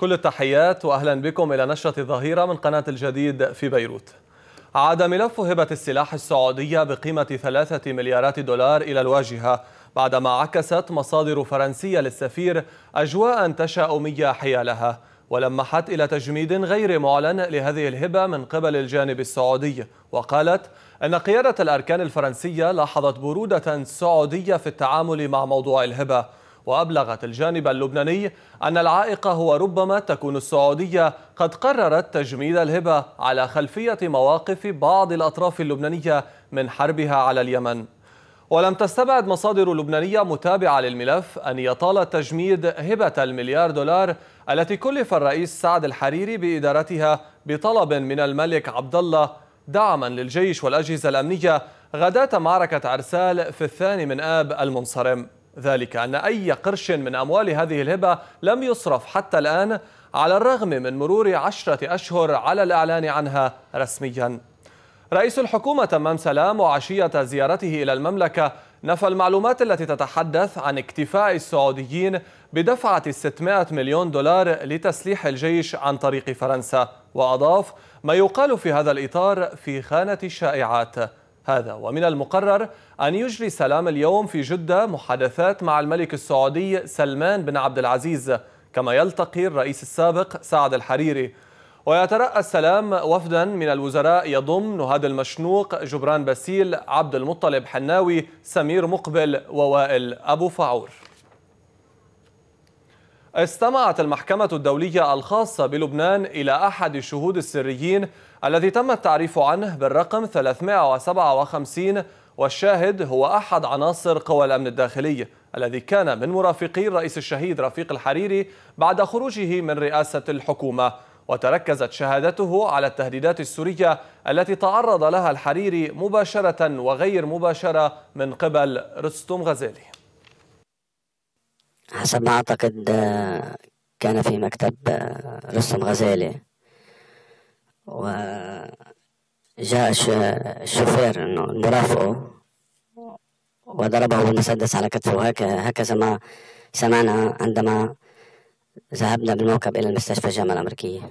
كل التحيات وأهلا بكم إلى نشرة الظهيرة من قناة الجديد في بيروت عاد ملف هبة السلاح السعودية بقيمة ثلاثة مليارات دولار إلى الواجهة بعدما عكست مصادر فرنسية للسفير أجواء تشاؤمية حيالها ولمحت إلى تجميد غير معلن لهذه الهبة من قبل الجانب السعودي وقالت أن قيادة الأركان الفرنسية لاحظت برودة سعودية في التعامل مع موضوع الهبة وأبلغت الجانب اللبناني أن العائق هو ربما تكون السعودية قد قررت تجميد الهبة على خلفية مواقف بعض الأطراف اللبنانية من حربها على اليمن ولم تستبعد مصادر لبنانية متابعة للملف أن يطال تجميد هبة المليار دولار التي كلف الرئيس سعد الحريري بإدارتها بطلب من الملك عبد الله دعما للجيش والأجهزة الأمنية غداة معركة عرسال في الثاني من آب المنصرم ذلك أن أي قرش من أموال هذه الهبة لم يصرف حتى الآن على الرغم من مرور عشرة أشهر على الإعلان عنها رسمياً رئيس الحكومة تمام سلام وعشية زيارته إلى المملكة نفى المعلومات التي تتحدث عن اكتفاء السعوديين بدفعة 600 مليون دولار لتسليح الجيش عن طريق فرنسا وأضاف ما يقال في هذا الإطار في خانة الشائعات هذا ومن المقرر أن يجري سلام اليوم في جدة محادثات مع الملك السعودي سلمان بن عبد العزيز كما يلتقي الرئيس السابق سعد الحريري ويترأى السلام وفدا من الوزراء يضم نهاد المشنوق جبران باسيل عبد المطلب حناوي سمير مقبل ووائل أبو فعور استمعت المحكمة الدولية الخاصة بلبنان إلى أحد الشهود السريين الذي تم التعريف عنه بالرقم 357 والشاهد هو أحد عناصر قوى الأمن الداخلي الذي كان من مرافقي الرئيس الشهيد رفيق الحريري بعد خروجه من رئاسة الحكومة وتركزت شهادته على التهديدات السورية التي تعرض لها الحريري مباشرة وغير مباشرة من قبل رستم غزالي حسب ما أعتقد آه، كان في مكتب آه، رستم غزالي وجاء الشوفير إنه برافقه وضربه بالمسدس على كتفه هكذا ما سمعنا عندما ذهبنا بالموكب إلى المستشفى الجامعة الأمريكية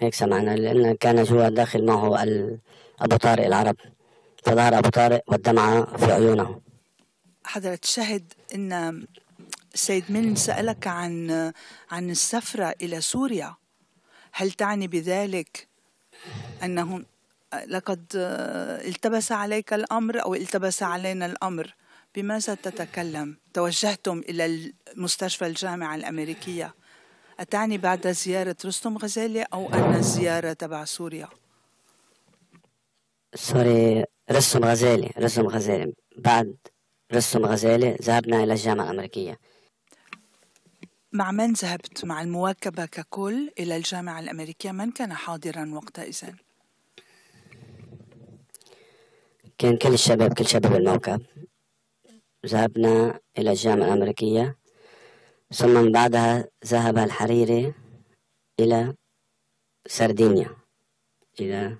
هيك سمعنا لأن كان جوا داخل معه أبو طارق العرب فظهر أبو طارق والدمعة في عيونه حضرت شهد أن سيد من سألك عن عن السفرة إلى سوريا هل تعني بذلك أنه لقد التبس عليك الأمر أو التبس علينا الأمر بماذا تتكلم توجهتم إلى المستشفى الجامعة الأمريكية أتعني بعد زيارة رستم غزالي أو أن الزيارة تبع سوريا سوري رستم غزالي رستم غزالي بعد رستم غزالي ذهبنا إلى الجامعة الأمريكية مع من ذهبت مع المواكبة ككل إلى الجامعة الأمريكية من كان حاضرا وقتئذ؟ كان كل الشباب كل شباب الموكب ذهبنا إلى الجامعة الأمريكية ثم من بعدها ذهب الحريري إلى سردينيا إلى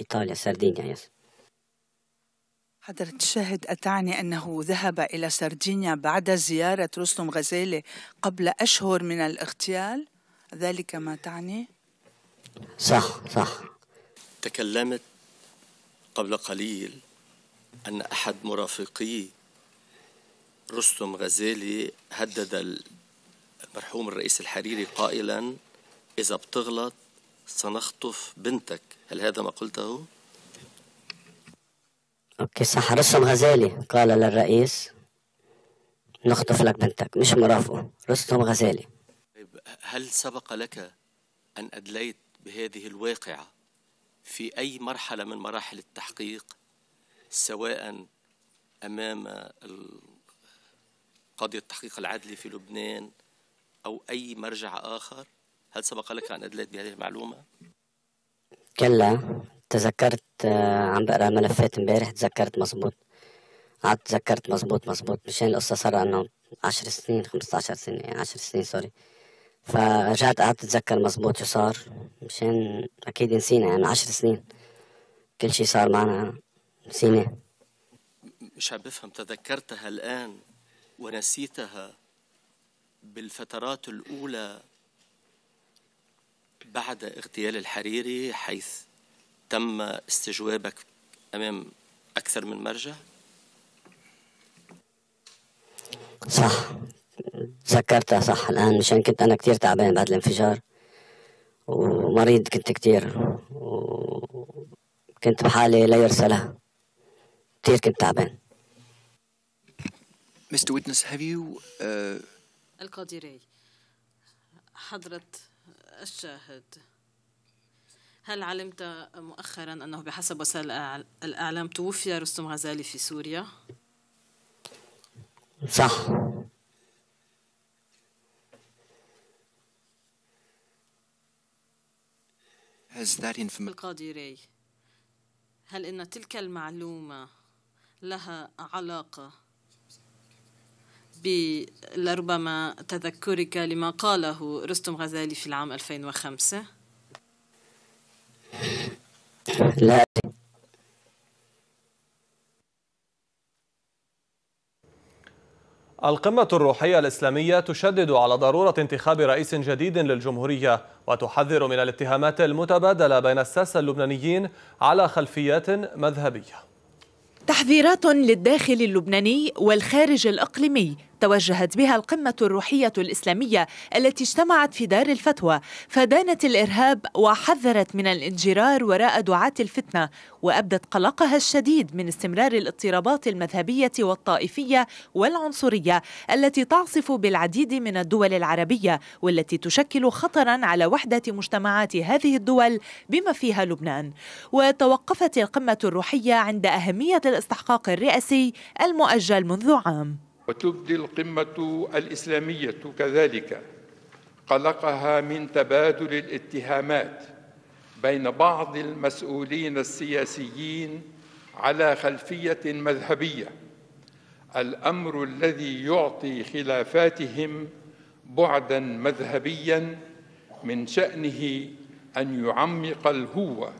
إيطاليا سردينيا يس حضرة الشاهد أتعني أنه ذهب إلى سردينيا بعد زيارة رستم غزالي قبل أشهر من الاغتيال ذلك ما تعني؟ صح صح تكلمت قبل قليل أن أحد مرافقي رستم غزالي هدد المرحوم الرئيس الحريري قائلا إذا بتغلط سنخطف بنتك هل هذا ما قلته؟ أوكي صح رستم غزالي قال للرئيس نخطف لك بنتك مش مرافقه رستم غزالي طيب، هل سبق لك أن أدليت بهذه الواقعة في أي مرحلة من مراحل التحقيق سواء أمام قاضي التحقيق العدلي في لبنان أو أي مرجع آخر هل سبق لك أن أدليت بهذه المعلومة؟ كلا تذكرت آه، عم بقرا ملفات امبارح تذكرت مزبوط قعدت تذكرت مزبوط مزبوط مشان القصة صار انه عشر سنين خمسة عشر سنة يعني عشر سنين سوري فرجعت قعدت اتذكر مزبوط شو صار مشان اكيد نسينا يعني عشر سنين كل شي صار معنا نسينا مش عم بفهم تذكرتها الآن ونسيتها بالفترات الأولى بعد اغتيال الحريري حيث تم استجوابك امام اكثر من مرجع صح تذكرتها صح الان مشان كنت انا كتير تعبان بعد الانفجار ومريض كنت كتير وكنت بحالي لا يرسلها كتير كنت تعبان Mr. Witness, have you... Uh... القاضي راي حضرة الشاهد هل علمت مؤخرا أنه بحسب وسائل الإعلام توفي رستم غزالي في سوريا؟ صح القاضي ري هل إن تلك المعلومة لها علاقة لربما تذكرك لما قاله رستم غزالي في العام 2005 لا القمة الروحية الإسلامية تشدد على ضرورة انتخاب رئيس جديد للجمهورية وتحذر من الاتهامات المتبادلة بين الساسة اللبنانيين على خلفيات مذهبية تحذيرات للداخل اللبناني والخارج الإقليمي توجهت بها القمة الروحية الإسلامية التي اجتمعت في دار الفتوى فدانت الإرهاب وحذرت من الانجرار وراء دعاة الفتنة وأبدت قلقها الشديد من استمرار الاضطرابات المذهبية والطائفية والعنصرية التي تعصف بالعديد من الدول العربية والتي تشكل خطرا على وحدة مجتمعات هذه الدول بما فيها لبنان وتوقفت القمة الروحية عند أهمية الاستحقاق الرئاسي المؤجل منذ عام وتبدي القمة الإسلامية كذلك قلقها من تبادل الاتهامات بين بعض المسؤولين السياسيين على خلفية مذهبية الأمر الذي يعطي خلافاتهم بعدا مذهبيا من شأنه أن يعمق الهوة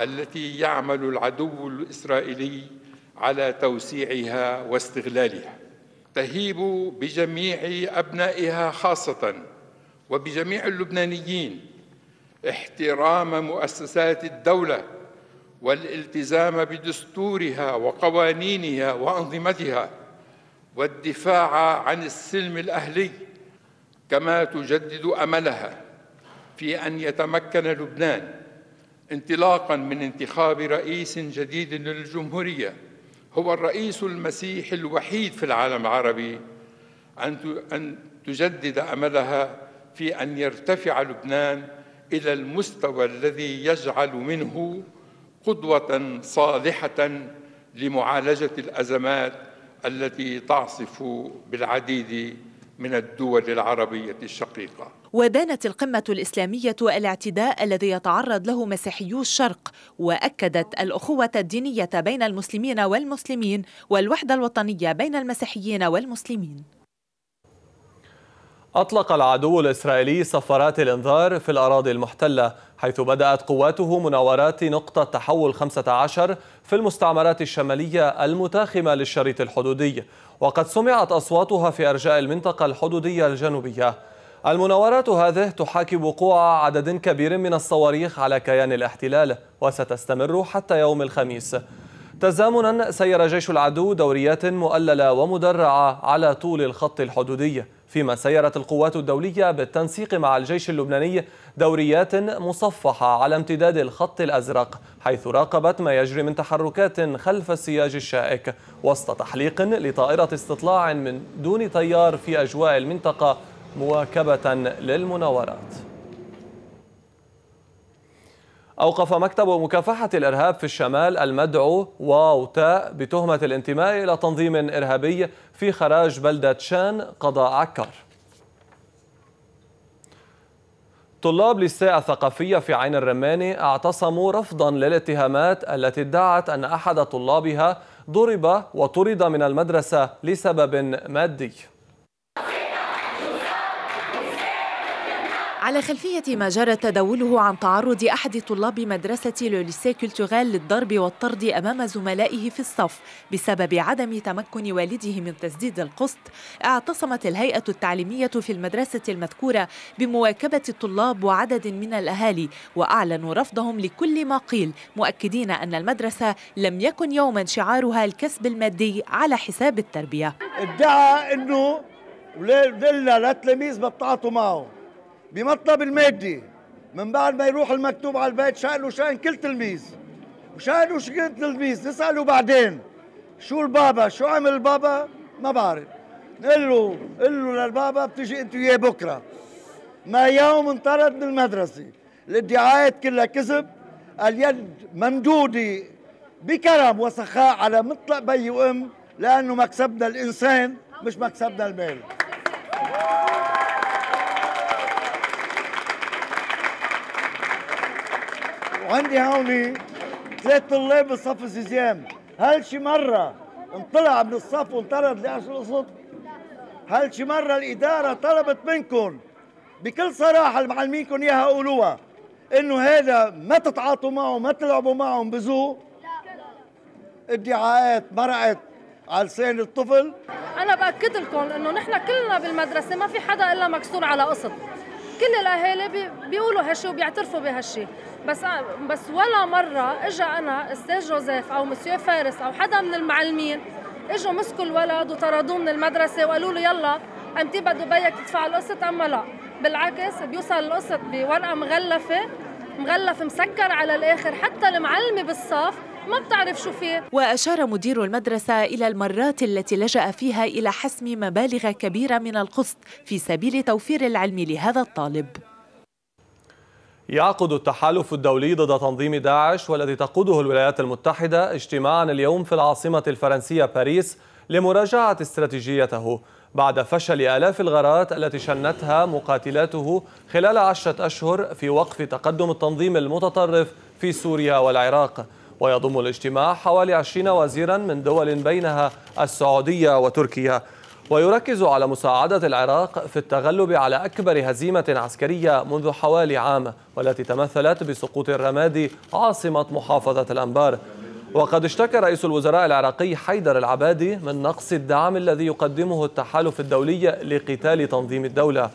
التي يعمل العدو الإسرائيلي على توسيعها واستغلالها تهيب بجميع أبنائها خاصة وبجميع اللبنانيين احترام مؤسسات الدولة والالتزام بدستورها وقوانينها وأنظمتها والدفاع عن السلم الأهلي كما تجدد أملها في أن يتمكن لبنان انطلاقا من انتخاب رئيس جديد للجمهورية هو الرئيس المسيحي الوحيد في العالم العربي أن تجدد أملها في أن يرتفع لبنان إلى المستوى الذي يجعل منه قدوة صالحة لمعالجة الأزمات التي تعصف بالعديد من الدول العربية الشقيقة ودانت القمة الإسلامية الاعتداء الذي يتعرض له مسيحيو الشرق وأكدت الأخوة الدينية بين المسلمين والمسلمين والوحدة الوطنية بين المسيحيين والمسلمين أطلق العدو الإسرائيلي صفارات الإنذار في الأراضي المحتلة حيث بدأت قواته مناورات نقطة تحول 15 في المستعمرات الشمالية المتاخمة للشريط الحدودي وقد سمعت أصواتها في أرجاء المنطقة الحدودية الجنوبية المناورات هذه تحاكي وقوع عدد كبير من الصواريخ على كيان الاحتلال وستستمر حتى يوم الخميس تزامنا سير جيش العدو دوريات مؤللة ومدرعة على طول الخط الحدودي فيما سيرت القوات الدولية بالتنسيق مع الجيش اللبناني دوريات مصفحة على امتداد الخط الأزرق حيث راقبت ما يجري من تحركات خلف السياج الشائك وسط تحليق لطائرة استطلاع من دون طيار في أجواء المنطقة مواكبة للمناورات أوقف مكتب مكافحة الإرهاب في الشمال المدعو واو تاء بتهمة الانتماء إلى تنظيم إرهابي في خراج بلدة شان قضاء عكار طلاب للساعة الثقافية في عين الرماني اعتصموا رفضا للاتهامات التي ادعت أن أحد طلابها ضرب وطرد من المدرسة لسبب مادي على خلفية ما جرى تداوله عن تعرض أحد طلاب مدرسة لوليسي كولتوغال للضرب والطرد أمام زملائه في الصف بسبب عدم تمكن والده من تسديد القسط اعتصمت الهيئة التعليمية في المدرسة المذكورة بمواكبة الطلاب وعدد من الأهالي وأعلنوا رفضهم لكل ما قيل مؤكدين أن المدرسة لم يكن يوما شعارها الكسب المادي على حساب التربية ادعى أنه لا للتلاميذ بتعاطوا معه بمطلب المادي من بعد ما يروح المكتوب على البيت شأنه شأن كل تلميذ وشأنه شأن تلميذ نسأله بعدين شو البابا شو عمل البابا ما بعرف نقول له قل له للبابا بتجي انت وياه بكره ما يوم انطرد من المدرسه الادعاءات كلها كذب اليد ممدوده بكرم وسخاء على مطلق بي وام لانه مكسبنا الانسان مش مكسبنا المال وعندي هوني ثلاث طلاب بالصف الزيزيام هل شي مرة انطلع من الصف وانطرد لعشر القسط؟ هل شي مرة الإدارة طلبت منكم بكل صراحة المعلمينكم إياها قولوها إنه هذا ما تتعاطوا معه ما تلعبوا معه بزو؟ ادعاءات مرقت على لسان الطفل انا باكد لكم انه نحن كلنا بالمدرسه ما في حدا الا مكسور على قصد كل الاهالي بيقولوا هالشي وبيعترفوا بهالشي بس بس ولا مره اجى انا استاذ جوزيف او مسيو فارس او حدا من المعلمين اجوا مسكوا الولد وطردوه من المدرسه وقالوا له يلا امتى بده بيك تدفع القسط اما لا بالعكس بيوصل القسط بورقه مغلفه مغلف مسكر على الاخر حتى المعلمه بالصف ما بتعرف شو فيه وأشار مدير المدرسة إلى المرات التي لجأ فيها إلى حسم مبالغ كبيرة من القسط في سبيل توفير العلم لهذا الطالب يعقد التحالف الدولي ضد تنظيم داعش والذي تقوده الولايات المتحدة اجتماعا اليوم في العاصمة الفرنسية باريس لمراجعة استراتيجيته بعد فشل آلاف الغارات التي شنتها مقاتلاته خلال عشرة أشهر في وقف تقدم التنظيم المتطرف في سوريا والعراق ويضم الاجتماع حوالي 20 وزيرا من دول بينها السعودية وتركيا ويركز على مساعدة العراق في التغلب على أكبر هزيمة عسكرية منذ حوالي عام والتي تمثلت بسقوط الرمادي عاصمة محافظة الأنبار وقد اشتكى رئيس الوزراء العراقي حيدر العبادي من نقص الدعم الذي يقدمه التحالف الدولي لقتال تنظيم الدولة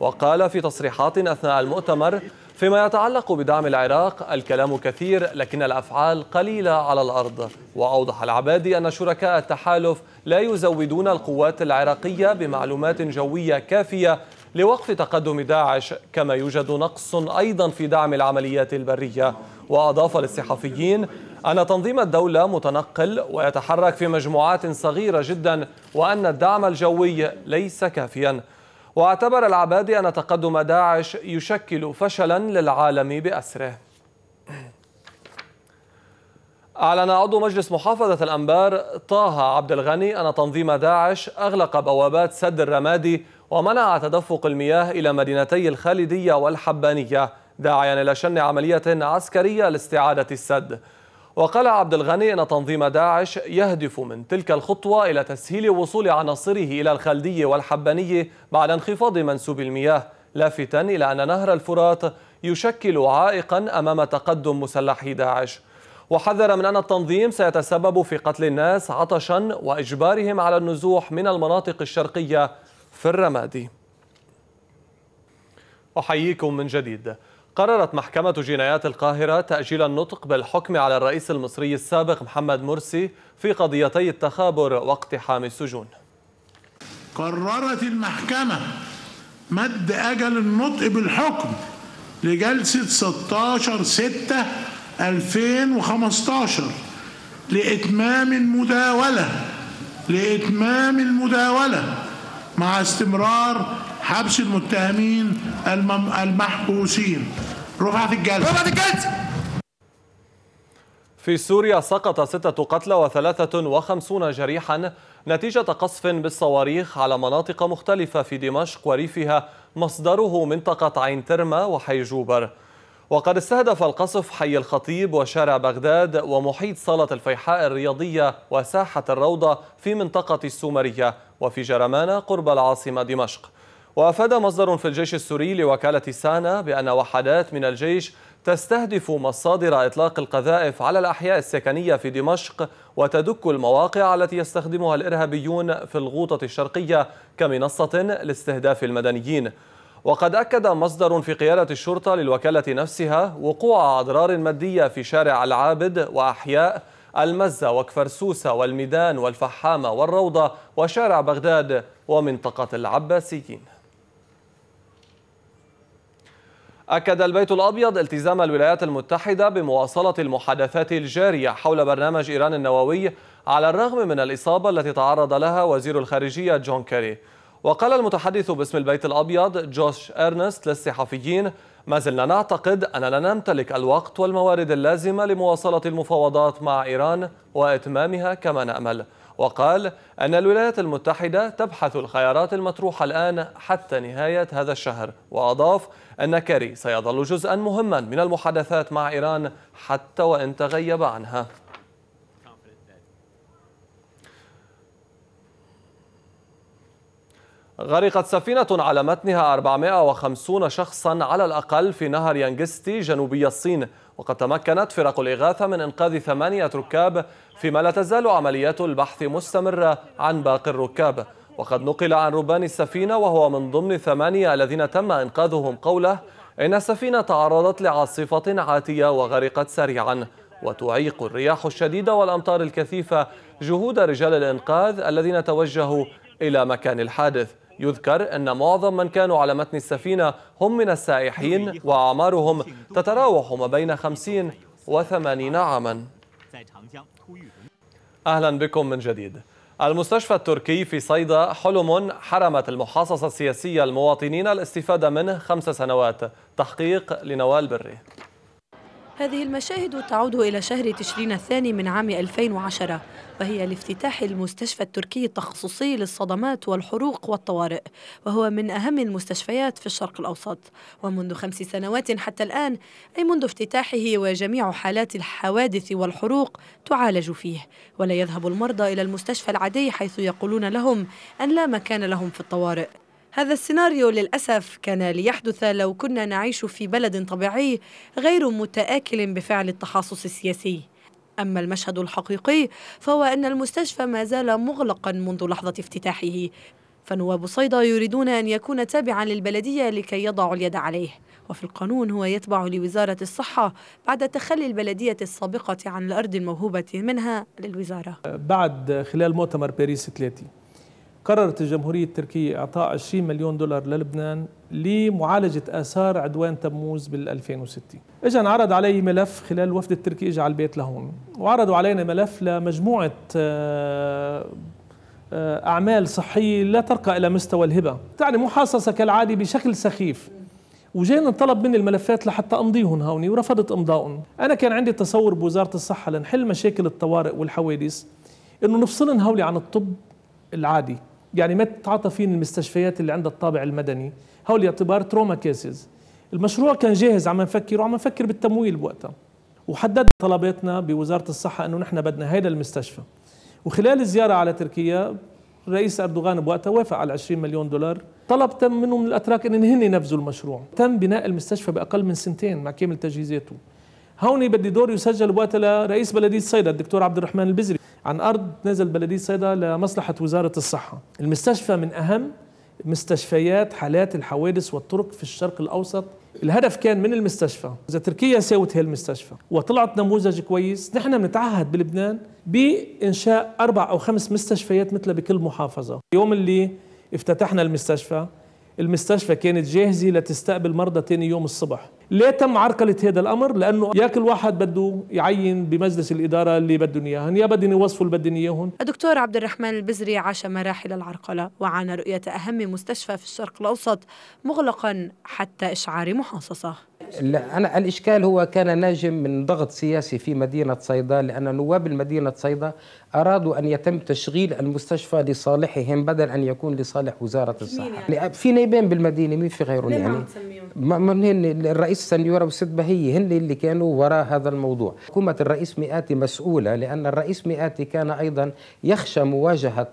وقال في تصريحات أثناء المؤتمر فيما يتعلق بدعم العراق الكلام كثير لكن الأفعال قليلة على الأرض وأوضح العبادي أن شركاء التحالف لا يزودون القوات العراقية بمعلومات جوية كافية لوقف تقدم داعش كما يوجد نقص أيضا في دعم العمليات البرية وأضاف للصحفيين أن تنظيم الدولة متنقل ويتحرك في مجموعات صغيرة جدا وأن الدعم الجوي ليس كافيا واعتبر العبادي أن تقدم داعش يشكل فشلا للعالم بأسره أعلن عضو مجلس محافظة الأنبار طه عبد الغني أن تنظيم داعش أغلق بوابات سد الرمادي ومنع تدفق المياه إلى مدينتي الخالدية والحبانية داعيا إلى شن عملية عسكرية لاستعادة السد وقال عبد الغني أن تنظيم داعش يهدف من تلك الخطوة إلى تسهيل وصول عناصره إلى الخلدية والحبانية بعد انخفاض منسوب المياه لافتا إلى أن نهر الفرات يشكل عائقا أمام تقدم مسلحي داعش وحذر من أن التنظيم سيتسبب في قتل الناس عطشا وإجبارهم على النزوح من المناطق الشرقية في الرمادي أحييكم من جديد قررت محكمة جنايات القاهرة تأجيل النطق بالحكم على الرئيس المصري السابق محمد مرسي في قضيتي التخابر واقتحام السجون قررت المحكمة مد أجل النطق بالحكم لجلسة 16 6 2015 لإتمام المداولة لإتمام المداولة مع استمرار حبس المتهمين المحبوسين رفعت الجلسة رفعت الجلسة في سوريا سقط ستة قتلى وثلاثة وخمسون جريحا نتيجة قصف بالصواريخ على مناطق مختلفة في دمشق وريفها مصدره منطقة عين ترما وحي جوبر وقد استهدف القصف حي الخطيب وشارع بغداد ومحيط صالة الفيحاء الرياضية وساحة الروضة في منطقة السومرية وفي جرمانة قرب العاصمة دمشق وأفاد مصدر في الجيش السوري لوكالة سانا بأن وحدات من الجيش تستهدف مصادر إطلاق القذائف على الأحياء السكنية في دمشق وتدك المواقع التي يستخدمها الإرهابيون في الغوطة الشرقية كمنصة لاستهداف المدنيين وقد أكد مصدر في قيادة الشرطة للوكالة نفسها وقوع أضرار مادية في شارع العابد وأحياء المزة وكفرسوسة والميدان والفحامة والروضة وشارع بغداد ومنطقة العباسيين أكد البيت الأبيض التزام الولايات المتحدة بمواصلة المحادثات الجارية حول برنامج إيران النووي على الرغم من الإصابة التي تعرض لها وزير الخارجية جون كيري وقال المتحدث باسم البيت الأبيض جوش إرنست للصحفيين ما زلنا نعتقد أننا نمتلك الوقت والموارد اللازمة لمواصلة المفاوضات مع إيران وإتمامها كما نأمل وقال أن الولايات المتحدة تبحث الخيارات المطروحة الآن حتى نهاية هذا الشهر وأضاف أن كاري سيظل جزءا مهما من المحادثات مع إيران حتى وإن تغيب عنها غرقت سفينة على متنها 450 شخصا على الأقل في نهر يانجستي جنوبي الصين وقد تمكنت فرق الإغاثة من إنقاذ ثمانية ركاب فيما لا تزال عمليات البحث مستمرة عن باقي الركاب وقد نقل عن ربان السفينة وهو من ضمن ثمانية الذين تم إنقاذهم قوله إن السفينة تعرضت لعاصفة عاتية وغرقت سريعا وتعيق الرياح الشديدة والأمطار الكثيفة جهود رجال الإنقاذ الذين توجهوا إلى مكان الحادث يذكر أن معظم من كانوا على متن السفينة هم من السائحين وأعمارهم تتراوح ما بين 50 و 80 عاما أهلا بكم من جديد المستشفى التركي في صيدا حلم حرمت المحاصصة السياسية المواطنين الاستفادة منه خمس سنوات تحقيق لنوال بري هذه المشاهد تعود إلى شهر تشرين الثاني من عام 2010 وهي لافتتاح المستشفى التركي التخصصي للصدمات والحروق والطوارئ وهو من أهم المستشفيات في الشرق الأوسط ومنذ خمس سنوات حتى الآن أي منذ افتتاحه وجميع حالات الحوادث والحروق تعالج فيه ولا يذهب المرضى إلى المستشفى العادي حيث يقولون لهم أن لا مكان لهم في الطوارئ هذا السيناريو للأسف كان ليحدث لو كنا نعيش في بلد طبيعي غير متآكل بفعل التحاصص السياسي أما المشهد الحقيقي فهو أن المستشفى ما زال مغلقا منذ لحظة افتتاحه فنواب صيدا يريدون أن يكون تابعا للبلدية لكي يضعوا اليد عليه وفي القانون هو يتبع لوزارة الصحة بعد تخلي البلدية السابقة عن الأرض الموهوبة منها للوزارة بعد خلال مؤتمر باريس 3 قررت الجمهورية التركية إعطاء 20 مليون دولار للبنان لمعالجة آثار عدوان تموز بال 2006 إجا انعرض علي ملف خلال الوفد التركي إجا على البيت لهون وعرضوا علينا ملف لمجموعة آه، آه، أعمال صحية لا ترقى إلى مستوى الهبة تعني محاصصة كالعادة بشكل سخيف وجينا طلب مني الملفات لحتى امضيهم هوني ورفضت امضائهم انا كان عندي تصور بوزاره الصحه لنحل مشاكل الطوارئ والحوادث انه نفصلن هولي عن الطب العادي يعني ما تعاطفين المستشفيات اللي عندها الطابع المدني هول يعتبر تروما كيسز المشروع كان جاهز عم نفكر وعم نفكر بالتمويل بوقتها وحددنا طلباتنا بوزاره الصحه انه نحن بدنا هيدا المستشفى وخلال الزياره على تركيا الرئيس اردوغان بوقتها وافق على 20 مليون دولار طلب تم منه من الاتراك ان هن ينفذوا المشروع تم بناء المستشفى باقل من سنتين مع كامل تجهيزاته هون بدي دور يسجل بوقتها لرئيس بلديه صيدا الدكتور عبد الرحمن البزري عن أرض نزل بلدية صيدا لمصلحة وزارة الصحة المستشفى من أهم مستشفيات حالات الحوادث والطرق في الشرق الأوسط الهدف كان من المستشفى إذا تركيا ساوت هي المستشفى وطلعت نموذج كويس نحن بنتعهد بلبنان بإنشاء أربع أو خمس مستشفيات مثل بكل محافظة يوم اللي افتتحنا المستشفى المستشفى كانت جاهزة لتستقبل مرضى تاني يوم الصبح ليه تم عرقلة هذا الأمر؟ لأنه ياك الواحد بده يعين بمجلس الإدارة اللي بدهم إياهن، يا بدهم يوصفوا اللي بدهم إياهن. الدكتور عبد الرحمن البزري عاش مراحل العرقلة وعانى رؤية أهم مستشفى في الشرق الأوسط مغلقا حتى إشعار محاصصة. لا أنا الإشكال هو كان ناجم من ضغط سياسي في مدينة صيدا لأن نواب المدينة صيدا أرادوا أن يتم تشغيل المستشفى لصالحهم بدل أن يكون لصالح وزارة الصحة يعني؟ في نيبين بالمدينة مين في غيرهم يعني من هن الرئيس سنيورة وست بهية هن اللي كانوا وراء هذا الموضوع حكومة الرئيس مئاتي مسؤولة لأن الرئيس مئاتي كان أيضا يخشى مواجهة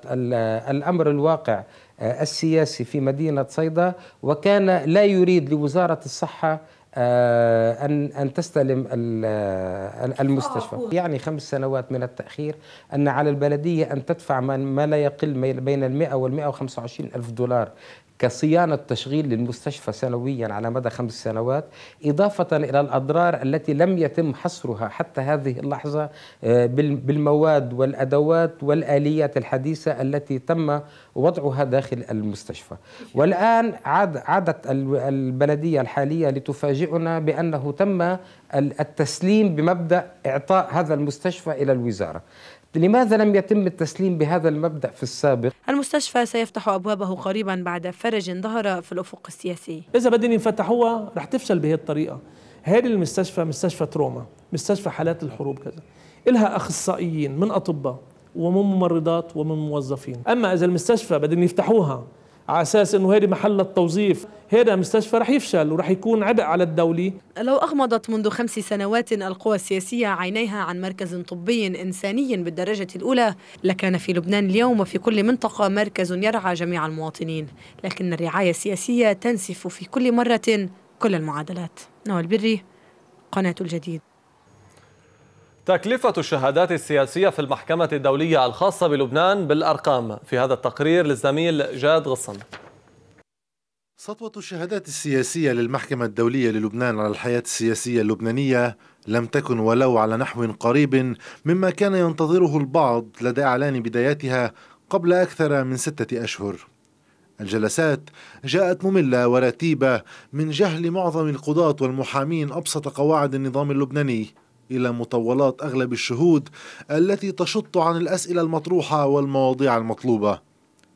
الأمر الواقع آه، السياسي في مدينة صيدا وكان لا يريد لوزارة الصحة آه، أن أن تستلم آه، المستشفى يعني خمس سنوات من التأخير أن على البلدية أن تدفع ما لا يقل بين والمئة وخمسة وعشرين ألف دولار كصيانة تشغيل للمستشفى سنويا على مدى خمس سنوات إضافة إلى الأضرار التي لم يتم حصرها حتى هذه اللحظة آه، بالمواد والأدوات والآليات الحديثة التي تم وضعها داخل المستشفى والآن عاد عادت البلدية الحالية لتفاجئنا بأنه تم التسليم بمبدأ إعطاء هذا المستشفى إلى الوزارة لماذا لم يتم التسليم بهذا المبدأ في السابق؟ المستشفى سيفتح أبوابه قريبا بعد فرج ظهر في الأفق السياسي إذا بدهم يفتحوها رح تفشل بهي الطريقة هذه المستشفى مستشفى تروما مستشفى حالات الحروب كذا إلها أخصائيين من أطباء ومن ممرضات ومن موظفين أما إذا المستشفى بدهم يفتحوها على اساس انه هذه محل التوظيف هذا مستشفى رح يفشل ورح يكون عبء على الدولة لو أغمضت منذ خمس سنوات القوى السياسية عينيها عن مركز طبي إنساني بالدرجة الأولى لكان في لبنان اليوم وفي كل منطقة مركز يرعى جميع المواطنين لكن الرعاية السياسية تنسف في كل مرة كل المعادلات نوال بري قناة الجديد تكلفة الشهادات السياسية في المحكمة الدولية الخاصة بلبنان بالأرقام في هذا التقرير للزميل جاد غصن سطوة الشهادات السياسية للمحكمة الدولية للبنان على الحياة السياسية اللبنانية لم تكن ولو على نحو قريب مما كان ينتظره البعض لدى إعلان بدايتها قبل أكثر من ستة أشهر الجلسات جاءت مملة ورتيبة من جهل معظم القضاة والمحامين أبسط قواعد النظام اللبناني إلى مطولات أغلب الشهود التي تشط عن الأسئلة المطروحة والمواضيع المطلوبة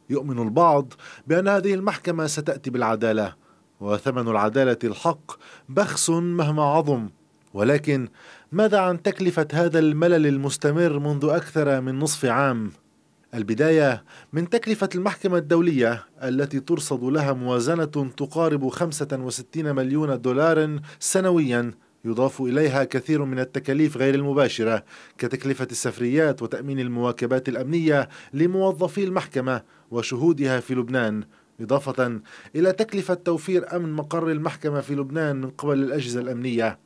يؤمن البعض بأن هذه المحكمة ستأتي بالعدالة وثمن العدالة الحق بخس مهما عظم ولكن ماذا عن تكلفة هذا الملل المستمر منذ أكثر من نصف عام؟ البداية من تكلفة المحكمة الدولية التي ترصد لها موازنة تقارب 65 مليون دولار سنويا يضاف إليها كثير من التكاليف غير المباشرة كتكلفة السفريات وتأمين المواكبات الأمنية لموظفي المحكمة وشهودها في لبنان إضافة إلى تكلفة توفير أمن مقر المحكمة في لبنان من قبل الأجهزة الأمنية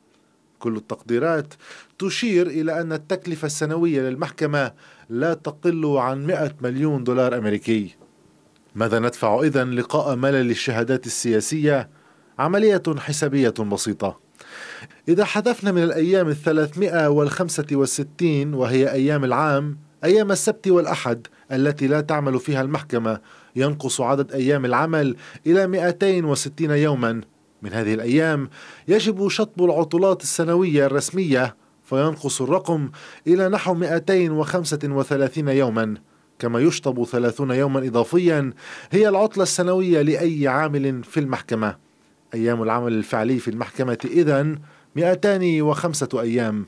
كل التقديرات تشير إلى أن التكلفة السنوية للمحكمة لا تقل عن 100 مليون دولار أمريكي ماذا ندفع إذن لقاء ملل الشهادات السياسية؟ عملية حسابية بسيطة إذا حذفنا من الأيام الثلاثمائة والخمسة والستين وهي أيام العام أيام السبت والأحد التي لا تعمل فيها المحكمة ينقص عدد أيام العمل إلى 260 يوما من هذه الأيام يجب شطب العطلات السنوية الرسمية فينقص الرقم إلى نحو 235 يوما كما يشطب 30 يوما إضافيا هي العطلة السنوية لأي عامل في المحكمة أيام العمل الفعلي في المحكمة إذا 205 أيام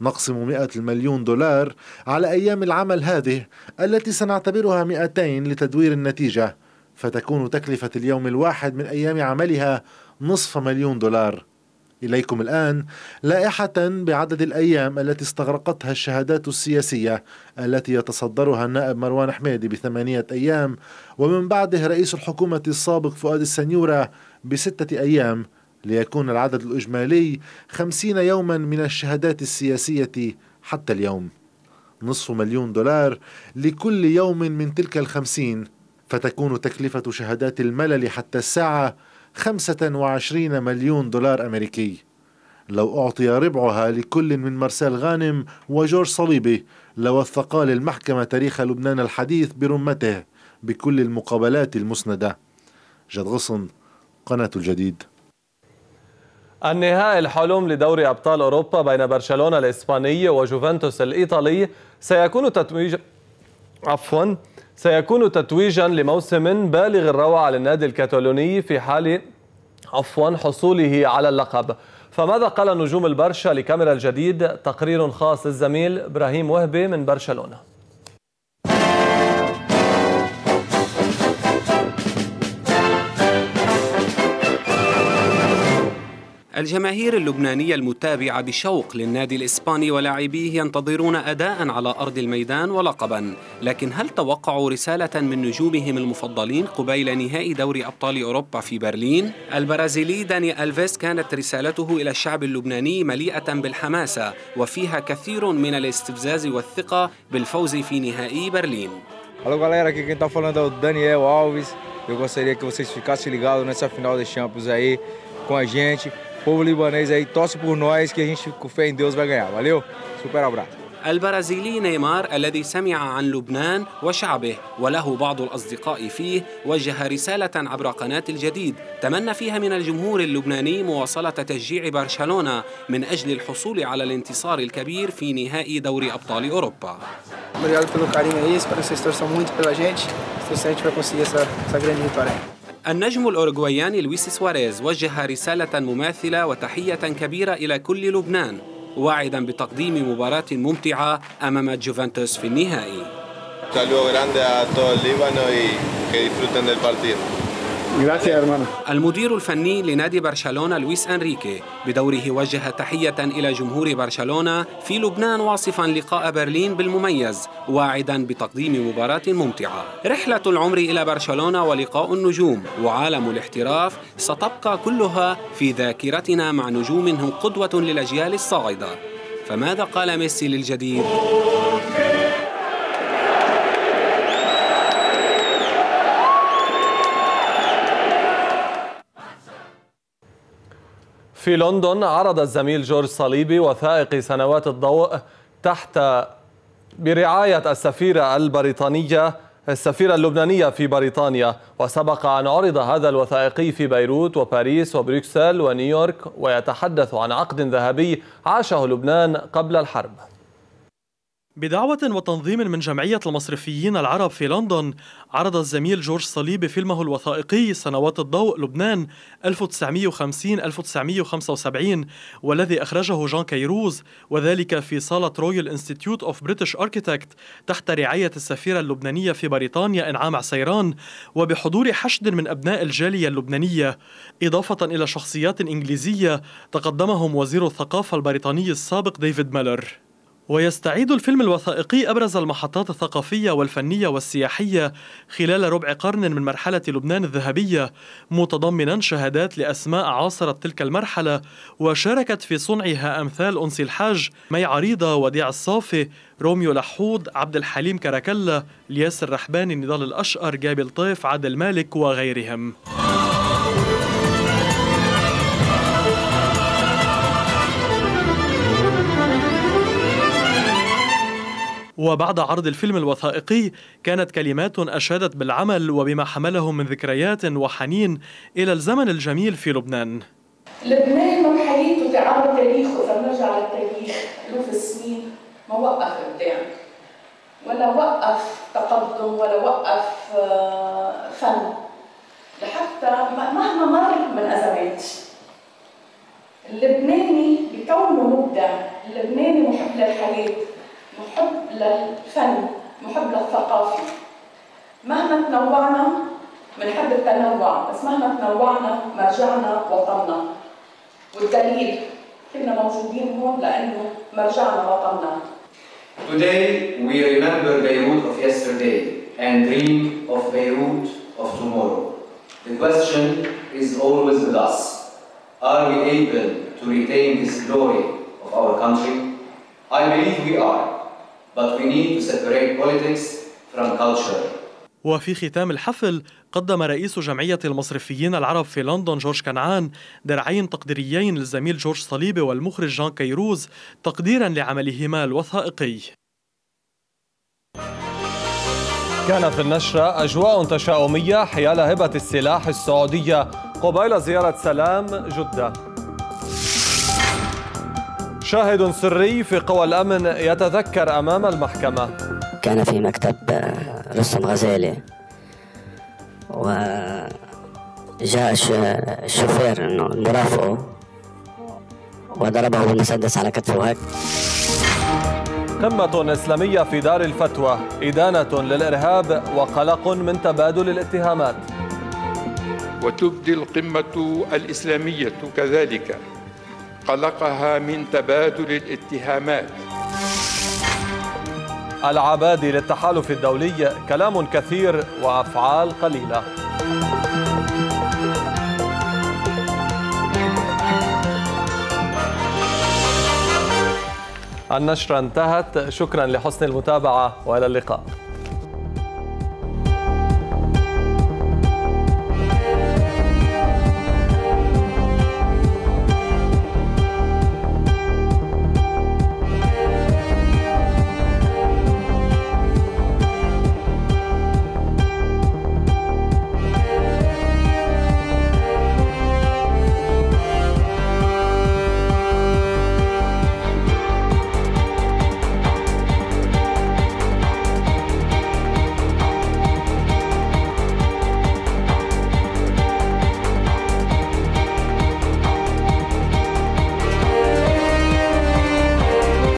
نقسم 100 المليون دولار على أيام العمل هذه التي سنعتبرها 200 لتدوير النتيجة فتكون تكلفة اليوم الواحد من أيام عملها نصف مليون دولار إليكم الآن لائحة بعدد الأيام التي استغرقتها الشهادات السياسية التي يتصدرها النائب مروان حميدي بثمانية أيام ومن بعده رئيس الحكومة السابق فؤاد السنيورة بستة أيام ليكون العدد الإجمالي خمسين يوما من الشهادات السياسية حتى اليوم نصف مليون دولار لكل يوم من تلك الخمسين فتكون تكلفة شهادات الملل حتى الساعة 25 مليون دولار أمريكي لو أعطي ربعها لكل من مرسال غانم وجورج صليبي لوثقا للمحكمة تاريخ لبنان الحديث برمته بكل المقابلات المسندة جد غصن قناة الجديد النهائي الحلم لدوري أبطال أوروبا بين برشلونة الإسباني وجوفنتوس الإيطالي سيكون تتويج عفواً سيكون تتويجا لموسم بالغ الروعة للنادي الكتالوني في حال عفوا حصوله على اللقب فماذا قال نجوم البرشا لكاميرا الجديد تقرير خاص للزميل إبراهيم وهبي من برشلونة الجماهير اللبنانية المتابعة بشوق للنادي الإسباني ولاعبيه ينتظرون أداء على أرض الميدان ولقبا لكن هل توقعوا رسالة من نجومهم المفضلين قبيل نهائي دوري أبطال أوروبا في برلين؟ البرازيلي داني ألفيس كانت رسالته إلى الشعب اللبناني مليئة بالحماسة وفيها كثير من الاستفزاز والثقة بالفوز في نهائي برلين Alô galera, aqui quem tá falando é o Daniel Alves. Eu gostaria que vocês ficassem ligados nessa final de Champions aí com a gente. povo libanês aí, torce por nós que a gente com fé em Deus vai ganhar. Valeu? Super abraço. البرازيلي نيمار الذي سمع عن لبنان وشعبه وله بعض الاصدقاء فيه وجه رساله عبر قناه الجديد تمنى فيها من الجمهور اللبناني مواصله تشجيع برشلونه من اجل الحصول على الانتصار الكبير في نهائي دوري ابطال اوروبا. Obrigado pelo carinho aí, espero que vocês torçam muito pela gente, torçam a gente vai conseguir essa, essa grande vitória. النجم الأوروغوياني لويس سواريز وجه رسالة مماثلة وتحية كبيرة إلى كل لبنان واعدا بتقديم مباراة ممتعة أمام جوفنتوس في النهائي. المدير الفني لنادي برشلونة لويس أنريكي بدوره وجه تحية إلى جمهور برشلونة في لبنان واصفا لقاء برلين بالمميز واعدا بتقديم مباراة ممتعة رحلة العمر إلى برشلونة ولقاء النجوم وعالم الاحتراف ستبقى كلها في ذاكرتنا مع نجوم هم قدوة للأجيال الصاعدة فماذا قال ميسي للجديد؟ في لندن عرض الزميل جورج صليبي وثائقي سنوات الضوء تحت برعاية السفيرة البريطانية السفيرة اللبنانية في بريطانيا وسبق أن عرض هذا الوثائقي في بيروت وباريس وبروكسل ونيويورك ويتحدث عن عقد ذهبي عاشه لبنان قبل الحرب بدعوة وتنظيم من جمعية المصرفيين العرب في لندن عرض الزميل جورج صليبي فيلمه الوثائقي سنوات الضوء لبنان 1950-1975 والذي أخرجه جان كيروز وذلك في صالة رويال انستيتيوت اوف بريتش اركيتكت تحت رعاية السفيرة اللبنانية في بريطانيا إنعام عسيران وبحضور حشد من أبناء الجالية اللبنانية إضافة إلى شخصيات إنجليزية تقدمهم وزير الثقافة البريطاني السابق ديفيد ميلر ويستعيد الفيلم الوثائقي أبرز المحطات الثقافية والفنية والسياحية خلال ربع قرن من مرحلة لبنان الذهبية متضمنا شهادات لأسماء عاصرت تلك المرحلة وشاركت في صنعها أمثال أنسي الحاج مي عريضة وديع الصافي روميو لحود عبد الحليم كراكلا الياس الرحباني نضال الأشقر جابل طيف عادل مالك وغيرهم وبعد عرض الفيلم الوثائقي كانت كلمات أشادت بالعمل وبما حمله من ذكريات وحنين إلى الزمن الجميل في لبنان لبنان وحياته تعامل تاريخه إذا بنرجع على التاريخ ألوف السنين ما وقف ابداع ولا وقف تقدم ولا وقف آه، فن لحتى مهما مر من أزمات اللبناني بكونه مبدع اللبناني محب للحياة محب للفن محب للثقافة مهما تنوعنا بنحب التنوع بس مهما تنوعنا مرجعنا وطننا والدليل كنا موجودين هون لأنه مرجعنا وطننا Today we remember Beirut of yesterday and dream of Beirut of tomorrow. The question is always with us. Are we able to retain this glory of our country? I believe we are. but we need to separate politics from culture. وفي ختام الحفل قدم رئيس جمعية المصرفيين العرب في لندن جورج كنعان درعين تقديريين للزميل جورج صليبة والمخرج جان كيروز تقديرا لعملهما الوثائقي كانت النشرة أجواء تشاؤمية حيال هبة السلاح السعودية قبيل زيارة سلام جدة شاهد سري في قوى الأمن يتذكر أمام المحكمة كان في مكتب رسم آه، غزالي وجاء الشوفير انه مرافقه وضربه بالمسدس على كتفه هيك قمة إسلامية في دار الفتوى إدانة للإرهاب وقلق من تبادل الاتهامات وتبدي القمة الإسلامية كذلك قلقها من تبادل الاتهامات العبادي للتحالف الدولي كلام كثير وافعال قليله النشرة انتهت شكرا لحسن المتابعة وإلى اللقاء